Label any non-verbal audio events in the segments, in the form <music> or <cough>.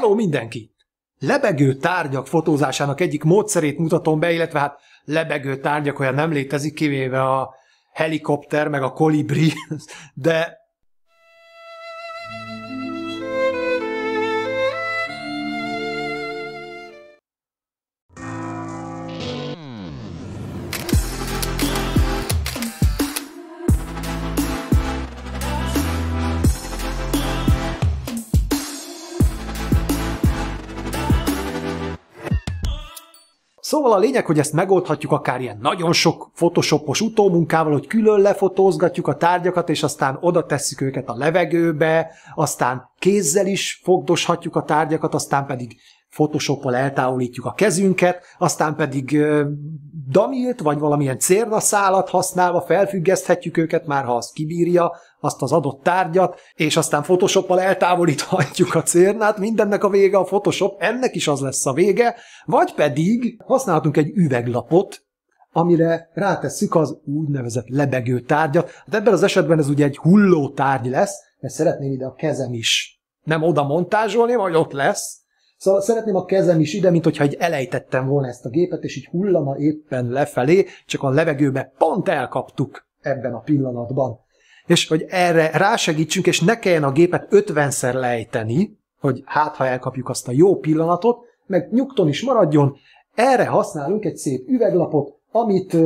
Hello mindenki! Lebegő tárgyak fotózásának egyik módszerét mutatom be, illetve hát lebegő tárgyak olyan nem létezik, kivéve a helikopter, meg a kolibri, <laughs> de Szóval a lényeg, hogy ezt megoldhatjuk akár ilyen nagyon sok photoshopos utómunkával, hogy külön lefotózgatjuk a tárgyakat, és aztán oda tesszük őket a levegőbe, aztán kézzel is fogdoshatjuk a tárgyakat, aztán pedig Photoshoppal eltávolítjuk a kezünket, aztán pedig damilt, vagy valamilyen cérnaszálat használva felfüggeszthetjük őket, már ha az kibírja azt az adott tárgyat, és aztán Photoshoppal eltávolíthatjuk a cérnát, mindennek a vége a Photoshop, ennek is az lesz a vége, vagy pedig használhatunk egy üveglapot, amire rátesszük az úgynevezett lebegő tárgyat. Hát ebben az esetben ez ugye egy hulló tárgy lesz, mert szeretném ide a kezem is nem oda montázsolni, vagy ott lesz, Szóval szeretném a kezem is ide, mint hogyha egy elejtettem volna ezt a gépet, és így hullana éppen lefelé, csak a levegőbe pont elkaptuk ebben a pillanatban. És hogy erre rásegítsünk, és ne kelljen a gépet 50-szer lejteni, hogy hát ha elkapjuk azt a jó pillanatot, meg nyugton is maradjon, erre használunk egy szép üveglapot, amit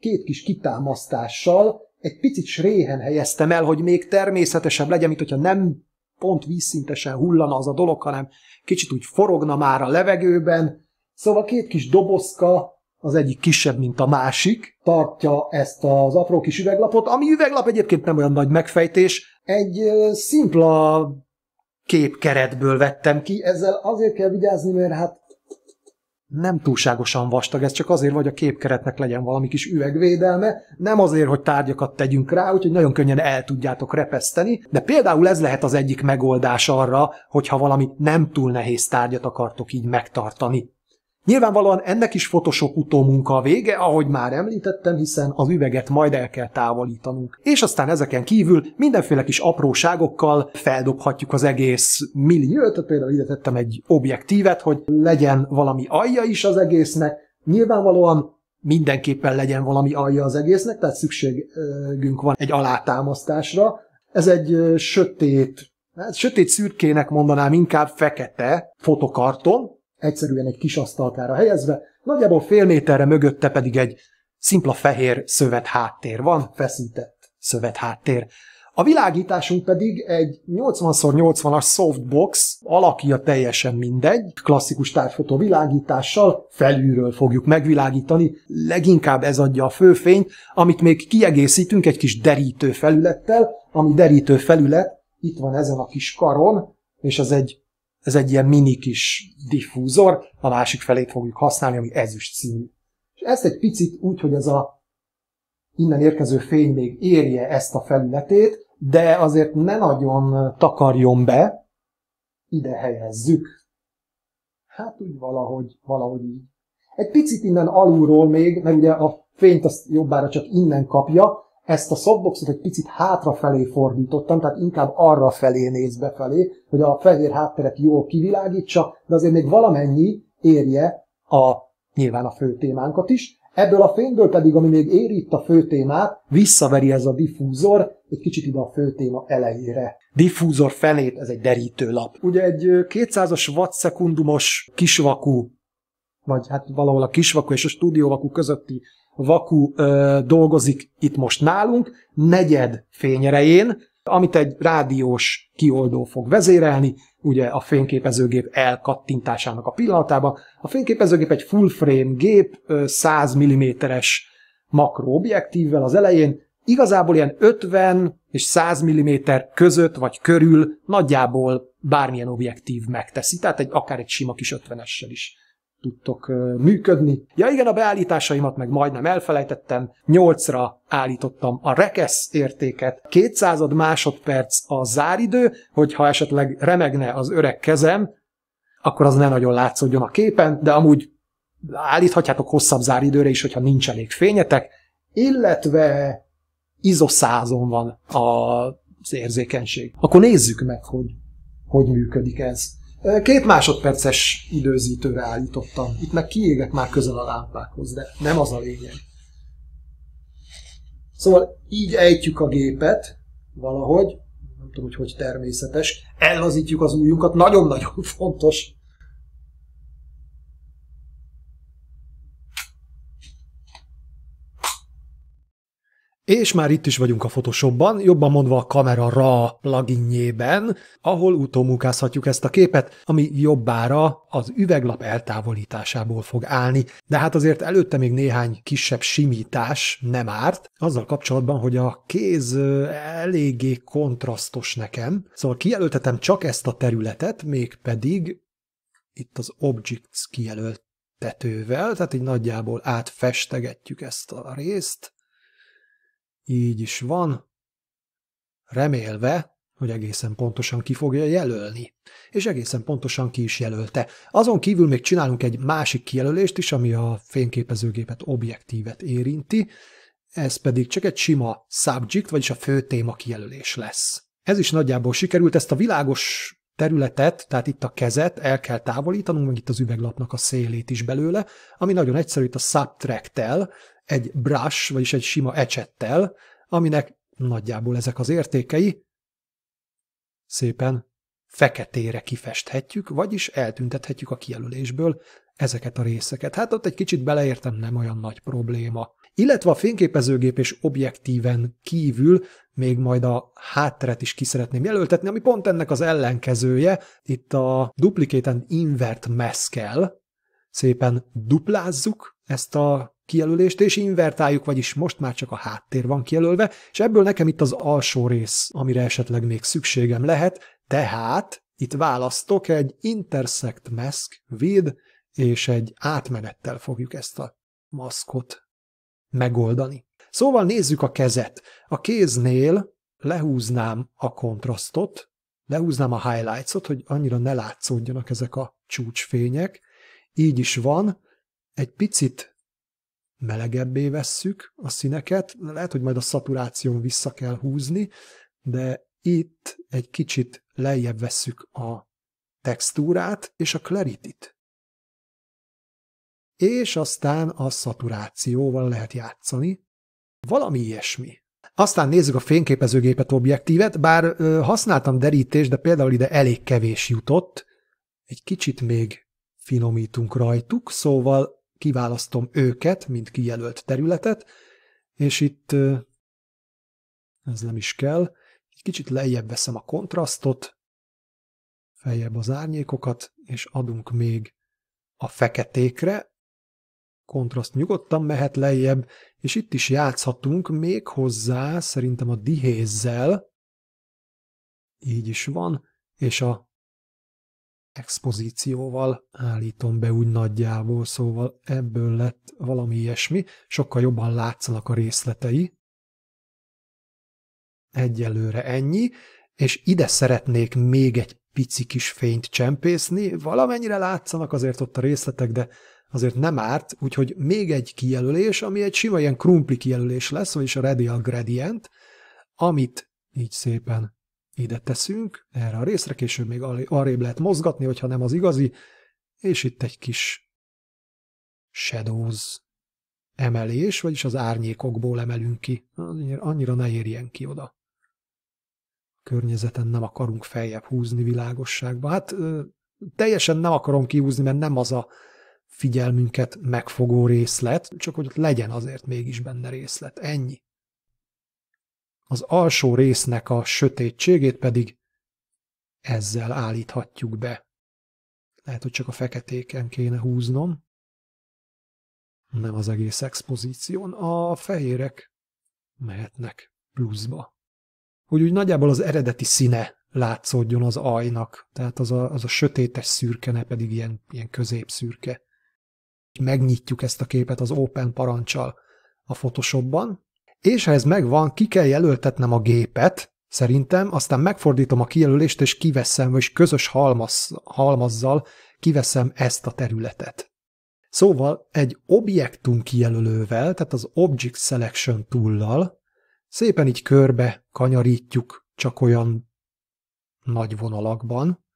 két kis kitámasztással egy picit sréhen helyeztem el, hogy még természetesebb legyen, mint hogyha nem pont vízszintesen hullana az a dolog, hanem kicsit úgy forogna már a levegőben. Szóval két kis dobozka, az egyik kisebb, mint a másik, tartja ezt az apró kis üveglapot, ami üveglap egyébként nem olyan nagy megfejtés, egy szimpla képkeretből vettem ki, ezzel azért kell vigyázni, mert hát nem túlságosan vastag, ez csak azért, hogy a képkeretnek legyen valami kis üvegvédelme, nem azért, hogy tárgyakat tegyünk rá, úgyhogy nagyon könnyen el tudjátok repeszteni, de például ez lehet az egyik megoldás arra, hogyha valami nem túl nehéz tárgyat akartok így megtartani Nyilvánvalóan ennek is Photoshop utómunka a vége, ahogy már említettem, hiszen az üveget majd el kell távolítanunk. És aztán ezeken kívül mindenféle kis apróságokkal feldobhatjuk az egész milliót, tehát például ide tettem egy objektívet, hogy legyen valami alja is az egésznek, Nyilvánvalóan mindenképpen legyen valami alja az egésznek, tehát szükségünk van egy alátámasztásra. Ez egy sötét, hát sötét szürkének mondanám, inkább fekete fotokarton, egyszerűen egy kis asztalkára helyezve, nagyjából fél méterre mögötte pedig egy szimpla fehér szövet háttér van, feszített szövet háttér. A világításunk pedig egy 80x80-as softbox, alakja teljesen mindegy, klasszikus tárfotó világítással felülről fogjuk megvilágítani, leginkább ez adja a főfényt, amit még kiegészítünk egy kis derítő felülettel, ami derítő felület itt van ezen a kis karon, és ez egy ez egy ilyen mini kis diffúzor, a másik felét fogjuk használni, ami ezüst színű. És ezt egy picit úgy, hogy ez a innen érkező fény még érje ezt a felületét, de azért ne nagyon takarjon be, ide helyezzük. Hát úgy valahogy, valahogy így. Egy picit innen alulról még, mert ugye a fényt azt jobbára csak innen kapja, ezt a softboxot egy picit hátrafelé fordítottam, tehát inkább arra felé néz befelé, hogy a fehér hátteret jól kivilágítsa, de azért még valamennyi érje a nyilván a fő témánkat is. Ebből a fényből pedig, ami még ér itt a fő témát, visszaveri ez a diffúzor egy kicsit ide a fő téma elejére. Diffúzor fenét, ez egy derítőlap. Ugye egy 200-as watt kisvakú, vagy hát valahol a kisvakú és a stúdióvakú közötti Vaku ö, dolgozik itt most nálunk, negyed fényerején, amit egy rádiós kioldó fog vezérelni, ugye a fényképezőgép elkattintásának a pillanatában. A fényképezőgép egy full frame gép, 100 mm-es makroobjektívvel az elején, igazából ilyen 50 és 100 mm között vagy körül nagyjából bármilyen objektív megteszi, tehát egy, akár egy sima kis 50-essel is tudtok működni. Ja igen, a beállításaimat meg majdnem elfelejtettem. 8-ra állítottam a rekesz értéket. 200 másodperc a záridő, hogyha esetleg remegne az öreg kezem, akkor az ne nagyon látszódjon a képen, de amúgy állíthatjátok hosszabb záridőre is, hogyha nincs elég fényetek, illetve izoszázon van az érzékenység. Akkor nézzük meg, hogy hogy működik ez. Két másodperces időzítőre állítottam. Itt meg kiégek már közel a lámpákhoz, de nem az a lényeg. Szóval így ejtjük a gépet valahogy, nem tudom, hogy hogy természetes, ellazítjuk az újunkat, nagyon-nagyon <laughs> fontos, És már itt is vagyunk a Photoshopban, jobban mondva a kamera RAW pluginjében, ahol utómunkázhatjuk ezt a képet, ami jobbára az üveglap eltávolításából fog állni. De hát azért előtte még néhány kisebb simítás nem árt, azzal kapcsolatban, hogy a kéz eléggé kontrasztos nekem. Szóval kijelöltetem csak ezt a területet, mégpedig itt az Objects kijelölt tetővel, tehát így nagyjából átfestegetjük ezt a részt, így is van. Remélve, hogy egészen pontosan ki fogja jelölni. És egészen pontosan ki is jelölte. Azon kívül még csinálunk egy másik kijelölést is, ami a fényképezőgépet, objektívet érinti, ez pedig csak egy sima subject, vagyis a fő téma kijelölés lesz. Ez is nagyjából sikerült, ezt a világos területet, tehát itt a kezet el kell távolítanunk, meg itt az üveglapnak a szélét is belőle, ami nagyon egyszerű, itt a subtract egy brush, vagyis egy sima ecsettel, aminek nagyjából ezek az értékei szépen feketére kifesthetjük, vagyis eltüntethetjük a kijelölésből ezeket a részeket. Hát ott egy kicsit beleértem, nem olyan nagy probléma illetve a fényképezőgép és objektíven kívül még majd a hátteret is kiszeretném jelöltetni, ami pont ennek az ellenkezője, itt a Duplicate and Invert Mask-el, szépen duplázzuk ezt a kijelölést, és invertáljuk, vagyis most már csak a háttér van kijelölve, és ebből nekem itt az alsó rész, amire esetleg még szükségem lehet, tehát itt választok egy Intersect Mask vid és egy átmenettel fogjuk ezt a maszkot megoldani. Szóval nézzük a kezet. A kéznél lehúznám a kontrasztot, lehúznám a highlights-ot, hogy annyira ne látszódjanak ezek a csúcsfények. Így is van. Egy picit melegebbé vesszük a színeket. Lehet, hogy majd a szaturáción vissza kell húzni, de itt egy kicsit lejjebb vesszük a textúrát és a clarity-t és aztán a szaturációval lehet játszani. Valami ilyesmi. Aztán nézzük a fényképezőgépet objektívet, bár ö, használtam derítést, de például ide elég kevés jutott. Egy kicsit még finomítunk rajtuk, szóval kiválasztom őket, mint kijelölt területet, és itt ö, ez nem is kell. Egy kicsit lejjebb veszem a kontrasztot, feljebb az árnyékokat, és adunk még a feketékre, kontraszt nyugodtan mehet lejjebb, és itt is játszhatunk még hozzá, szerintem a dihézzel. Így is van, és a expozícióval állítom be úgy nagyjából, szóval ebből lett valami ilyesmi, sokkal jobban látszanak a részletei. Egyelőre ennyi, és ide szeretnék még egy pici kis fényt csempészni, valamennyire látszanak azért ott a részletek, de azért nem árt, úgyhogy még egy kijelölés, ami egy sima ilyen krumpli kijelölés lesz, vagyis a radial gradient, amit így szépen ide teszünk, erre a részre, később még arrébb lehet mozgatni, hogyha nem az igazi, és itt egy kis shadows emelés, vagyis az árnyékokból emelünk ki. Annyira ne érjen ki oda. A környezeten nem akarunk feljebb húzni világosságba. Hát teljesen nem akarom kihúzni, mert nem az a figyelmünket megfogó részlet, csak hogy ott legyen azért mégis benne részlet. Ennyi. Az alsó résznek a sötétségét pedig ezzel állíthatjuk be. Lehet, hogy csak a feketéken kéne húznom. Nem az egész expozíción, a fehérek mehetnek pluszba. Hogy úgy nagyjából az eredeti színe látszódjon az ajnak, tehát az a, az a sötétes szürke, ne pedig ilyen, ilyen középszürke megnyitjuk ezt a képet az Open parancsal a Photoshopban, és ha ez megvan, ki kell jelöltetnem a gépet, szerintem, aztán megfordítom a kijelölést, és kiveszem, vagy közös halmaz, halmazzal kiveszem ezt a területet. Szóval egy objektum kijelölővel, tehát az Object Selection tool szépen így körbe kanyarítjuk csak olyan nagy vonalakban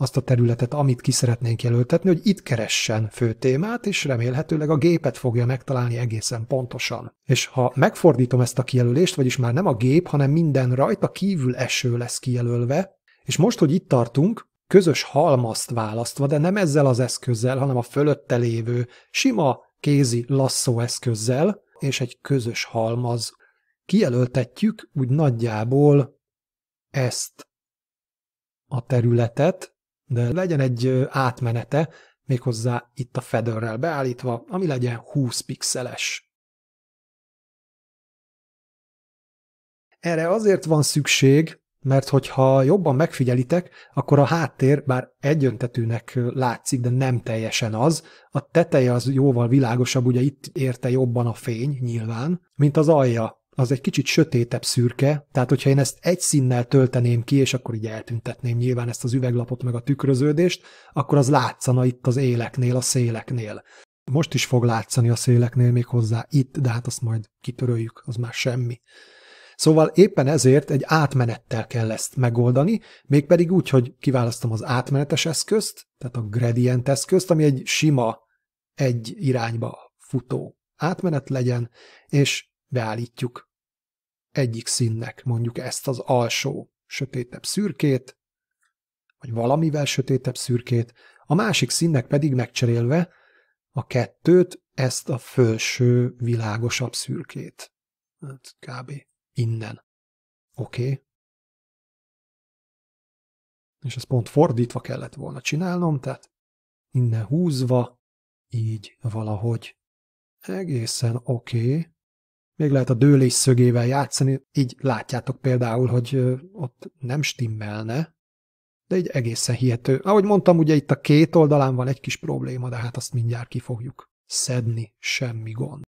azt a területet, amit ki szeretnénk jelöltetni, hogy itt keressen fő témát, és remélhetőleg a gépet fogja megtalálni egészen pontosan. És ha megfordítom ezt a kijelölést, vagyis már nem a gép, hanem minden rajta kívül eső lesz kijelölve, és most, hogy itt tartunk, közös halmazt választva, de nem ezzel az eszközzel, hanem a fölötte lévő sima kézi lasszó eszközzel, és egy közös halmaz. Kijelöltetjük úgy nagyjából ezt a területet, de legyen egy átmenete, méghozzá itt a fedőrrel beállítva, ami legyen 20 pixeles. Erre azért van szükség, mert hogyha jobban megfigyelitek, akkor a háttér bár egyöntetűnek látszik, de nem teljesen az, a teteje az jóval világosabb, ugye itt érte jobban a fény nyilván, mint az alja az egy kicsit sötétebb szürke, tehát hogyha én ezt egy színnel tölteném ki, és akkor így eltüntetném nyilván ezt az üveglapot meg a tükröződést, akkor az látszana itt az éleknél, a széleknél. Most is fog látszani a széleknél még hozzá itt, de hát azt majd kitöröljük, az már semmi. Szóval éppen ezért egy átmenettel kell ezt megoldani, mégpedig úgy, hogy kiválasztom az átmenetes eszközt, tehát a gradient eszközt, ami egy sima, egy irányba futó átmenet legyen, és beállítjuk egyik színnek, mondjuk ezt az alsó sötétebb szürkét, vagy valamivel sötétebb szürkét, a másik színnek pedig megcserélve a kettőt, ezt a felső világosabb szürkét. Hát kb. innen. Oké? Okay. És ezt pont fordítva kellett volna csinálnom, tehát innen húzva, így valahogy. Egészen oké. Okay még lehet a dőlés szögével játszani, így látjátok például, hogy ott nem stimmelne, de így egészen hihető. Ahogy mondtam, ugye itt a két oldalán van egy kis probléma, de hát azt mindjárt ki fogjuk szedni, semmi gond.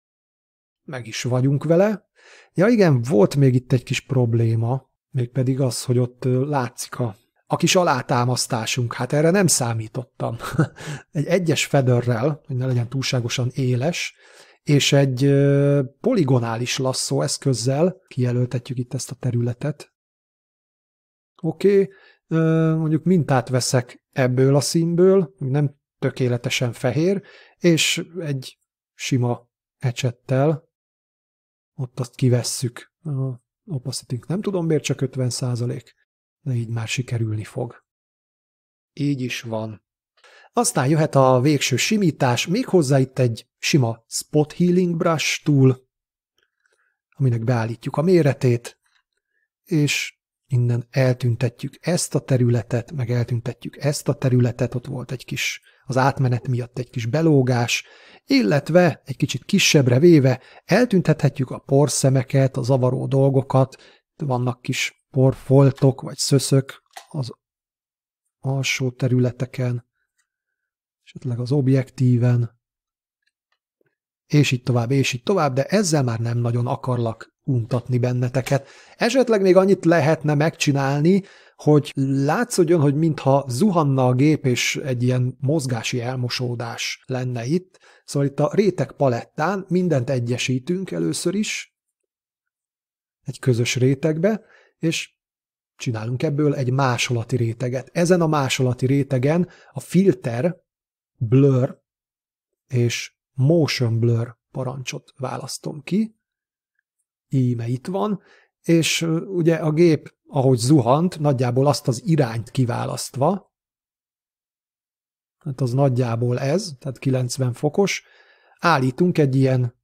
Meg is vagyunk vele. Ja igen, volt még itt egy kis probléma, mégpedig az, hogy ott látszik a, a kis alátámasztásunk. Hát erre nem számítottam. <laughs> egy egyes fedörrel, hogy ne legyen túlságosan éles, és egy poligonális lasszó eszközzel kijelöltetjük itt ezt a területet. Oké, okay. mondjuk mintát veszek ebből a színből, nem tökéletesen fehér, és egy sima ecsettel ott azt kivesszük. A opacity nem tudom miért csak 50 százalék, de így már sikerülni fog. Így is van. Aztán jöhet a végső simítás, méghozzá itt egy sima spot healing brush túl, aminek beállítjuk a méretét, és innen eltüntetjük ezt a területet, meg eltüntetjük ezt a területet, ott volt egy kis, az átmenet miatt egy kis belógás, illetve egy kicsit kisebbre véve eltüntethetjük a porszemeket, a zavaró dolgokat, vannak kis porfoltok vagy szöszök az alsó területeken, esetleg az objektíven, és így tovább, és így tovább, de ezzel már nem nagyon akarlak untatni benneteket. Esetleg még annyit lehetne megcsinálni, hogy látszódjon, hogy mintha zuhanna a gép, és egy ilyen mozgási elmosódás lenne itt. Szóval itt a réteg palettán mindent egyesítünk először is, egy közös rétegbe, és csinálunk ebből egy másolati réteget. Ezen a másolati rétegen a filter blur és motion blur parancsot választom ki, íme itt van, és ugye a gép, ahogy zuhant, nagyjából azt az irányt kiválasztva, hát az nagyjából ez, tehát 90 fokos, állítunk egy ilyen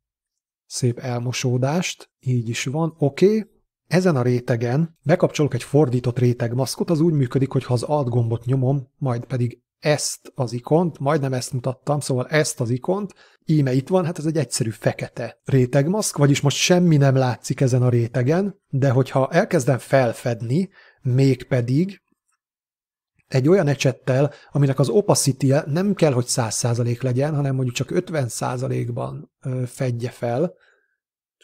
szép elmosódást, így is van, oké, okay. Ezen a rétegen bekapcsolok egy fordított rétegmaszkot, az úgy működik, hogy ha az alt gombot nyomom, majd pedig ezt az ikont, majdnem ezt mutattam, szóval ezt az ikont, íme itt van, hát ez egy egyszerű fekete rétegmaszk, vagyis most semmi nem látszik ezen a rétegen, de hogyha elkezdem felfedni, mégpedig egy olyan ecsettel, aminek az opacity -e nem kell, hogy 100% legyen, hanem mondjuk csak 50%-ban fedje fel,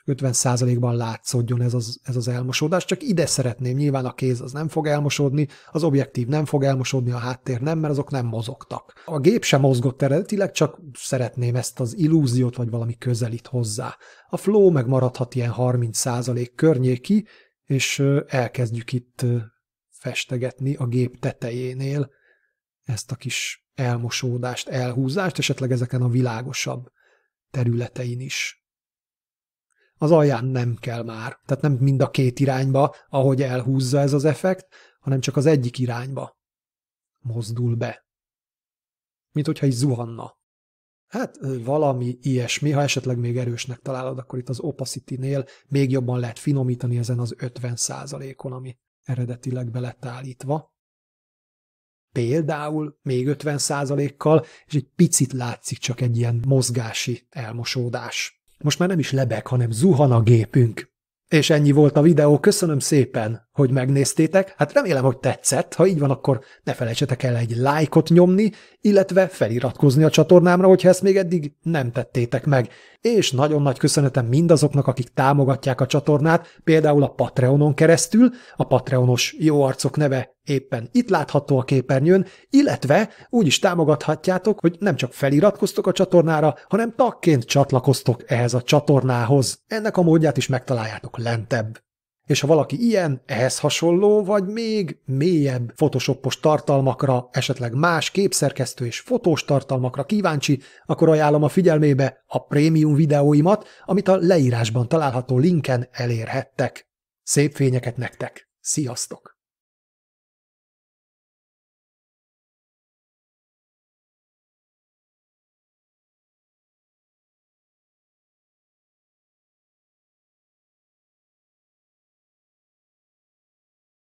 50%-ban látszódjon ez az, ez az elmosódás, csak ide szeretném, nyilván a kéz az nem fog elmosódni, az objektív nem fog elmosódni, a háttér nem, mert azok nem mozogtak. A gép sem mozgott eredetileg, csak szeretném ezt az illúziót, vagy valami közelít hozzá. A flow megmaradhat ilyen 30% környéki, és elkezdjük itt festegetni a gép tetejénél ezt a kis elmosódást, elhúzást, esetleg ezeken a világosabb területein is az alján nem kell már. Tehát nem mind a két irányba, ahogy elhúzza ez az effekt, hanem csak az egyik irányba mozdul be. Mint hogyha így zuhanna. Hát valami ilyesmi, ha esetleg még erősnek találod, akkor itt az opacity-nél még jobban lehet finomítani ezen az 50%-on, ami eredetileg be lett állítva. Például még 50%-kal, és egy picit látszik csak egy ilyen mozgási elmosódás. Most már nem is lebeg, hanem zuhan a gépünk. És ennyi volt a videó, köszönöm szépen! hogy megnéztétek. Hát remélem, hogy tetszett. Ha így van, akkor ne felejtsetek el egy lájkot nyomni, illetve feliratkozni a csatornámra, hogyha ezt még eddig nem tettétek meg. És nagyon nagy köszönetem mindazoknak, akik támogatják a csatornát, például a Patreonon keresztül, a Patreonos jó arcok neve éppen itt látható a képernyőn, illetve úgy is támogathatjátok, hogy nem csak feliratkoztok a csatornára, hanem tagként csatlakoztok ehhez a csatornához. Ennek a módját is megtaláljátok lentebb. És ha valaki ilyen, ehhez hasonló, vagy még mélyebb photoshopos tartalmakra, esetleg más képszerkesztő és fotós tartalmakra kíváncsi, akkor ajánlom a figyelmébe a prémium videóimat, amit a leírásban található linken elérhettek. Szép fényeket nektek! Sziasztok!